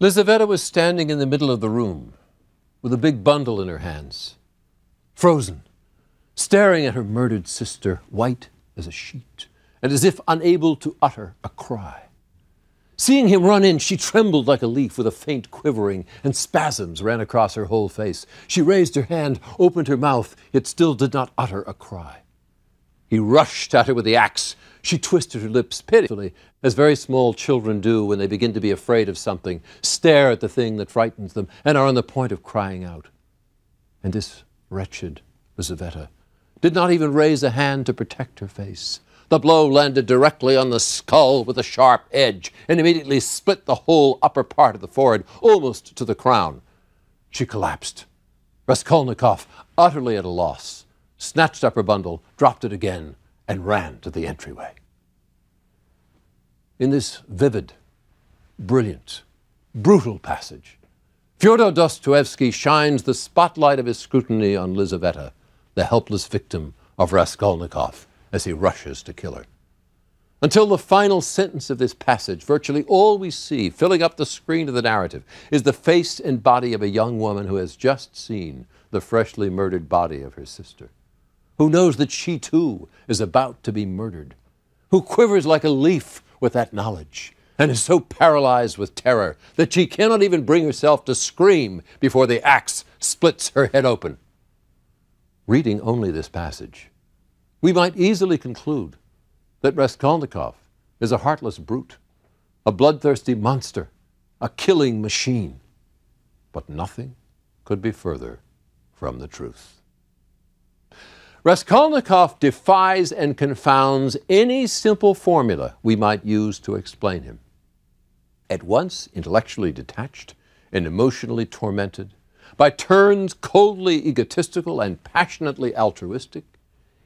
Lizaveta was standing in the middle of the room with a big bundle in her hands, frozen, staring at her murdered sister, white as a sheet, and as if unable to utter a cry. Seeing him run in, she trembled like a leaf with a faint quivering, and spasms ran across her whole face. She raised her hand, opened her mouth, yet still did not utter a cry. He rushed at her with the axe. She twisted her lips pitifully, as very small children do when they begin to be afraid of something, stare at the thing that frightens them, and are on the point of crying out. And this wretched Lizaveta did not even raise a hand to protect her face. The blow landed directly on the skull with a sharp edge and immediately split the whole upper part of the forehead, almost to the crown. She collapsed. Raskolnikov, utterly at a loss, snatched up her bundle, dropped it again, and ran to the entryway. In this vivid, brilliant, brutal passage, Fyodor Dostoevsky shines the spotlight of his scrutiny on Lizaveta, the helpless victim of Raskolnikov, as he rushes to kill her. Until the final sentence of this passage, virtually all we see filling up the screen of the narrative is the face and body of a young woman who has just seen the freshly murdered body of her sister who knows that she too is about to be murdered, who quivers like a leaf with that knowledge, and is so paralyzed with terror that she cannot even bring herself to scream before the axe splits her head open. Reading only this passage, we might easily conclude that Raskolnikov is a heartless brute, a bloodthirsty monster, a killing machine. But nothing could be further from the truth. Raskolnikov defies and confounds any simple formula we might use to explain him. At once intellectually detached and emotionally tormented, by turns coldly egotistical and passionately altruistic,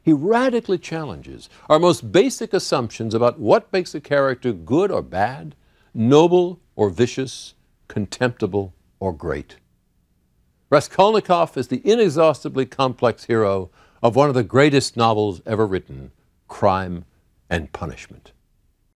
he radically challenges our most basic assumptions about what makes a character good or bad, noble or vicious, contemptible or great. Raskolnikov is the inexhaustibly complex hero of one of the greatest novels ever written, Crime and Punishment.